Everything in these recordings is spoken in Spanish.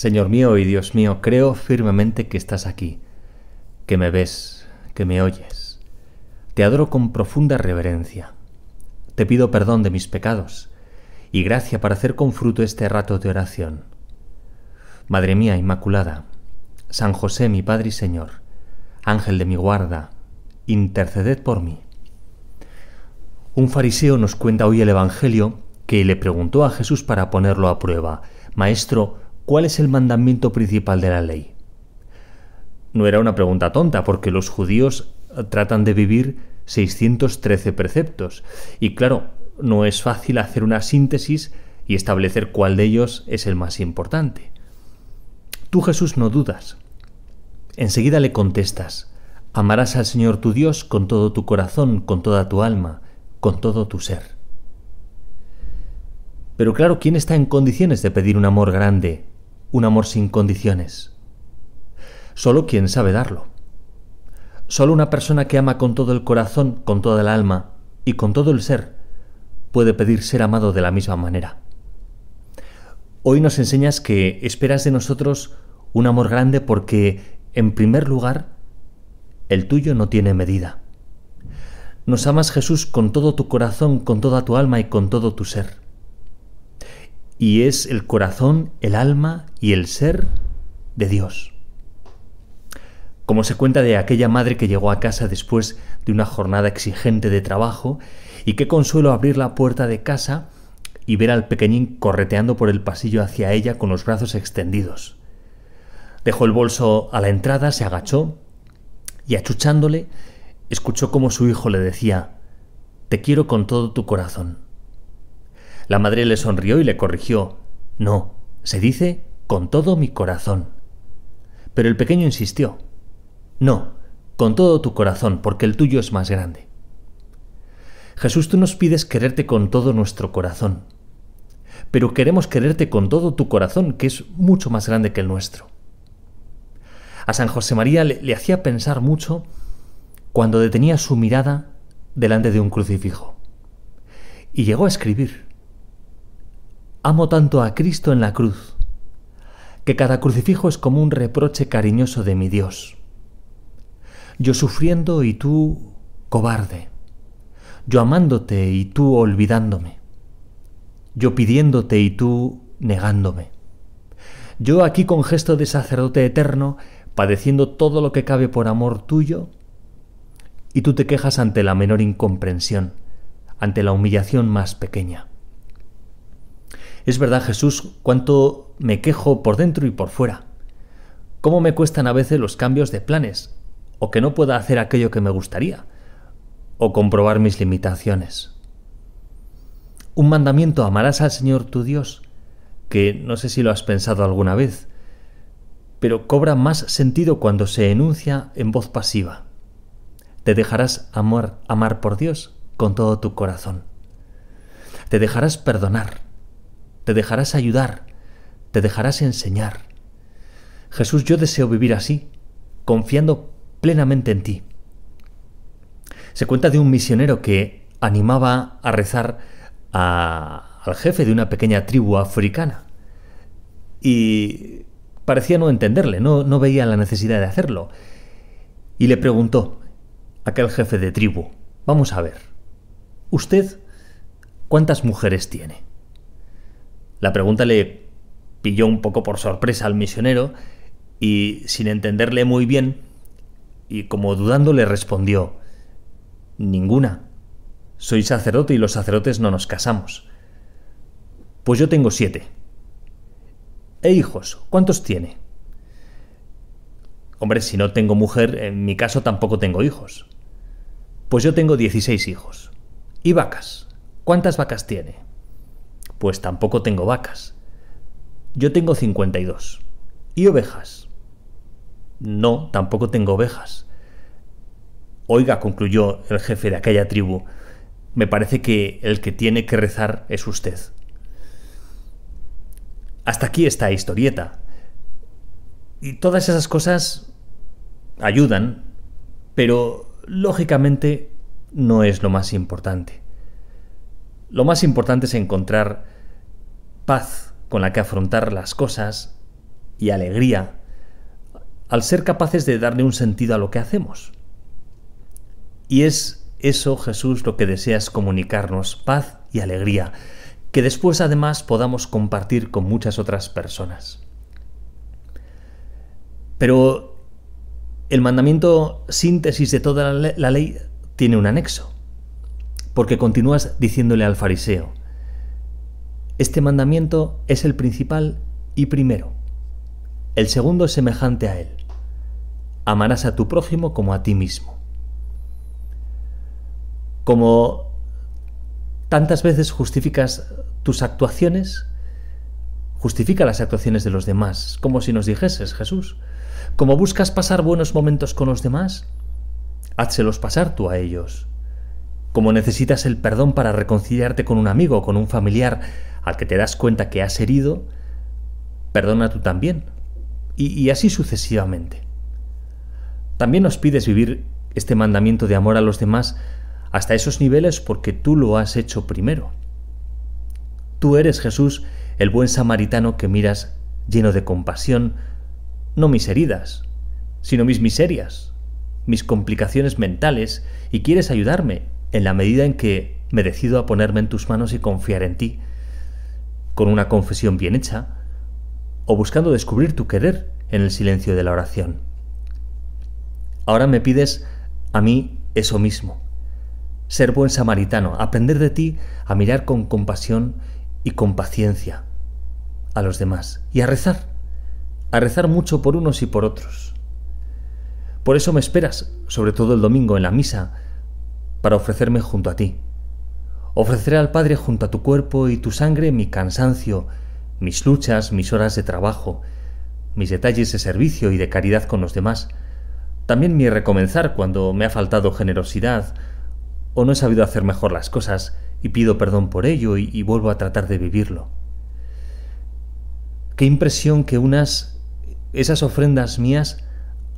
Señor mío y Dios mío, creo firmemente que estás aquí, que me ves, que me oyes. Te adoro con profunda reverencia. Te pido perdón de mis pecados y gracia para hacer con fruto este rato de oración. Madre mía Inmaculada, San José mi Padre y Señor, Ángel de mi guarda, interceded por mí. Un fariseo nos cuenta hoy el Evangelio que le preguntó a Jesús para ponerlo a prueba, Maestro, ¿cuál es el mandamiento principal de la ley? No era una pregunta tonta, porque los judíos eh, tratan de vivir 613 preceptos. Y claro, no es fácil hacer una síntesis y establecer cuál de ellos es el más importante. Tú Jesús no dudas. Enseguida le contestas, amarás al Señor tu Dios con todo tu corazón, con toda tu alma, con todo tu ser. Pero claro, ¿quién está en condiciones de pedir un amor grande un amor sin condiciones. Solo quien sabe darlo. Solo una persona que ama con todo el corazón, con toda el alma y con todo el ser puede pedir ser amado de la misma manera. Hoy nos enseñas que esperas de nosotros un amor grande porque, en primer lugar, el tuyo no tiene medida. Nos amas Jesús con todo tu corazón, con toda tu alma y con todo tu ser y es el corazón, el alma y el ser de Dios. Como se cuenta de aquella madre que llegó a casa después de una jornada exigente de trabajo, y qué consuelo abrir la puerta de casa y ver al pequeñín correteando por el pasillo hacia ella con los brazos extendidos. Dejó el bolso a la entrada, se agachó y achuchándole, escuchó como su hijo le decía, Te quiero con todo tu corazón. La madre le sonrió y le corrigió. No, se dice con todo mi corazón. Pero el pequeño insistió. No, con todo tu corazón, porque el tuyo es más grande. Jesús, tú nos pides quererte con todo nuestro corazón, pero queremos quererte con todo tu corazón, que es mucho más grande que el nuestro. A San José María le, hacía pensar mucho cuando detenía su mirada delante de un crucifijo. Y llegó a escribir. Amo tanto a Cristo en la cruz, que cada crucifijo es como un reproche cariñoso de mi Dios. Yo sufriendo y tú cobarde. Yo amándote y tú olvidándome. Yo pidiéndote y tú negándome. Yo aquí con gesto de sacerdote eterno, padeciendo todo lo que cabe por amor tuyo, y tú te quejas ante la menor incomprensión, ante la humillación más pequeña. Es verdad, Jesús, cuánto me quejo por dentro y por fuera. Cómo me cuestan a veces los cambios de planes, o que no pueda hacer aquello que me gustaría, o comprobar mis limitaciones. Un mandamiento, amarás al Señor tu Dios, que no sé si lo has pensado alguna vez, pero cobra más sentido cuando se enuncia en voz pasiva. Te dejarás amar, amar por Dios con todo tu corazón. Te dejarás perdonar te dejarás ayudar, te dejarás enseñar. Jesús, yo deseo vivir así, confiando plenamente en ti. Se cuenta de un misionero que animaba a rezar al jefe de una pequeña tribu africana. Y parecía no entenderle, no, no veía la necesidad de hacerlo. Y le preguntó, aquel jefe de tribu, vamos a ver, ¿usted cuántas mujeres tiene? La pregunta le pilló un poco por sorpresa al misionero y sin entenderle muy bien y como dudando le respondió, Ninguna. Soy sacerdote y los sacerdotes no nos casamos. Pues yo tengo siete. ¿E hijos? ¿Cuántos tiene? Hombre, si no tengo mujer, en mi caso tampoco tengo hijos. Pues yo tengo dieciséis hijos. ¿Y vacas? ¿Cuántas vacas tiene? pues tampoco tengo vacas. Yo tengo 52. ¿Y ovejas? No, tampoco tengo ovejas. Oiga, concluyó el jefe de aquella tribu, me parece que el que tiene que rezar es usted. Hasta aquí está historieta. Y todas esas cosas ayudan, pero lógicamente no es lo más importante. Lo más importante es encontrar paz con la que afrontar las cosas y alegría al ser capaces de darle un sentido a lo que hacemos. Y es eso, Jesús, lo que deseas comunicarnos, paz y alegría, que después además podamos compartir con muchas otras personas. Pero el mandamiento síntesis de toda la, ley tiene un anexo porque continúas diciéndole al fariseo, este mandamiento es el principal y primero, el segundo es semejante a él, amarás a tu prójimo como a ti mismo. Como tantas veces justificas tus actuaciones, justifica las actuaciones de los demás, como si nos dijeses, Jesús, como buscas pasar buenos momentos con los demás, házselos pasar tú a ellos como necesitas el perdón para reconciliarte con un amigo o con un familiar al que te das cuenta que has herido, perdona tú también. Y, y, así sucesivamente. También nos pides vivir este mandamiento de amor a los demás hasta esos niveles porque tú lo has hecho primero. Tú eres Jesús, el buen samaritano que miras lleno de compasión, no mis heridas, sino mis miserias, mis complicaciones mentales, y quieres ayudarme, en la medida en que me decido a ponerme en tus manos y confiar en ti, con una confesión bien hecha, o buscando descubrir tu querer en el silencio de la oración. Ahora me pides a mí eso mismo, ser buen samaritano, aprender de ti a mirar con compasión y con paciencia a los demás y a rezar, a rezar mucho por unos y por otros. Por eso me esperas, sobre todo el domingo en la misa, para ofrecerme junto a ti. Ofreceré al Padre junto a tu cuerpo y tu sangre mi cansancio, mis luchas, mis horas de trabajo, mis detalles de servicio y de caridad con los demás, también mi recomenzar cuando me ha faltado generosidad o no he sabido hacer mejor las cosas y pido perdón por ello y, y vuelvo a tratar de vivirlo. Qué impresión que unas esas ofrendas mías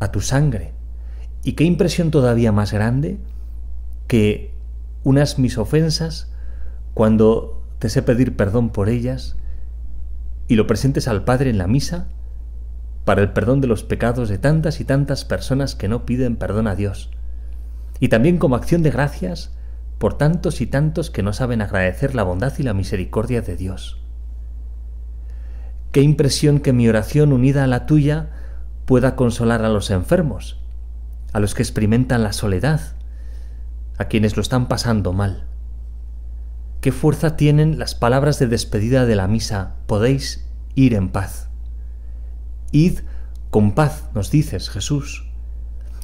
a tu sangre y qué impresión todavía más grande que unas mis ofensas cuando te sé pedir perdón por ellas y lo presentes al Padre en la misa para el perdón de los pecados de tantas y tantas personas que no piden perdón a Dios. Y también como acción de gracias por tantos y tantos que no saben agradecer la bondad y la misericordia de Dios. Qué impresión que mi oración unida a la tuya pueda consolar a los enfermos, a los que experimentan la soledad, a quienes lo están pasando mal. ¿Qué fuerza tienen las palabras de despedida de la misa? Podéis ir en paz. Id con paz, nos dices, Jesús,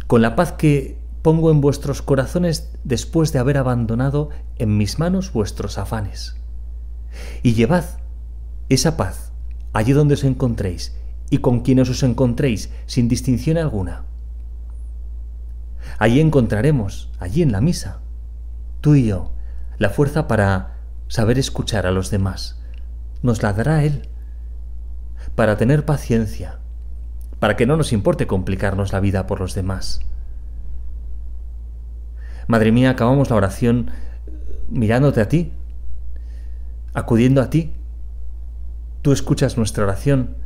con la paz que pongo en vuestros corazones después de haber abandonado en mis manos vuestros afanes. Y llevad esa paz allí donde os encontréis y con quienes os encontréis sin distinción alguna. Allí encontraremos, allí en la misa, tú y yo, la fuerza para saber escuchar a los demás. Nos la dará Él. Para tener paciencia, para que no nos importe complicarnos la vida por los demás. Madre mía, acabamos la oración eh, mirándote a ti, acudiendo a ti. Tú escuchas nuestra oración,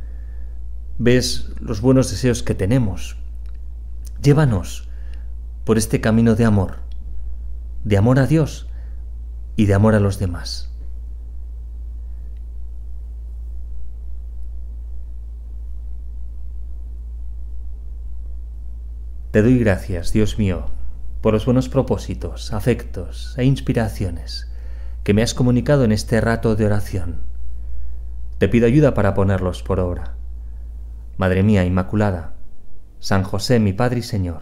ves los buenos deseos que tenemos. Llévanos por este camino de amor, de amor a Dios y de amor a los demás. Te doy gracias, Dios mío, por los buenos propósitos, afectos e inspiraciones que me has comunicado en este rato de oración. Te pido ayuda para ponerlos por obra. Madre mía Inmaculada, San José mi Padre y Señor,